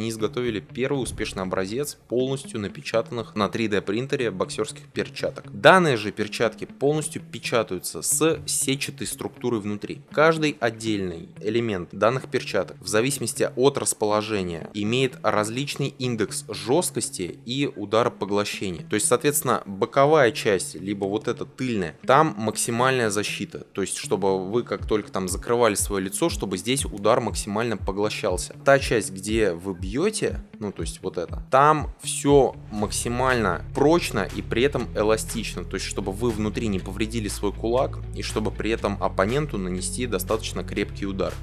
Они изготовили первый успешный образец полностью напечатанных на 3D принтере боксерских перчаток. Данные же перчатки полностью печатаются с сетчатой структурой внутри. Каждый отдельный элемент данных перчаток в зависимости от расположения имеет различный индекс жесткости и ударопоглощения. То есть, соответственно, боковая часть, либо вот эта тыльная, там максимальная защита. То есть, чтобы вы как только там закрывали свое лицо, чтобы здесь удар максимально поглощался. Та часть, где вы бьете, ну то есть вот это, там все максимально прочно и при этом эластично, то есть чтобы вы внутри не повредили свой кулак и чтобы при этом оппоненту нанести достаточно крепкий удар.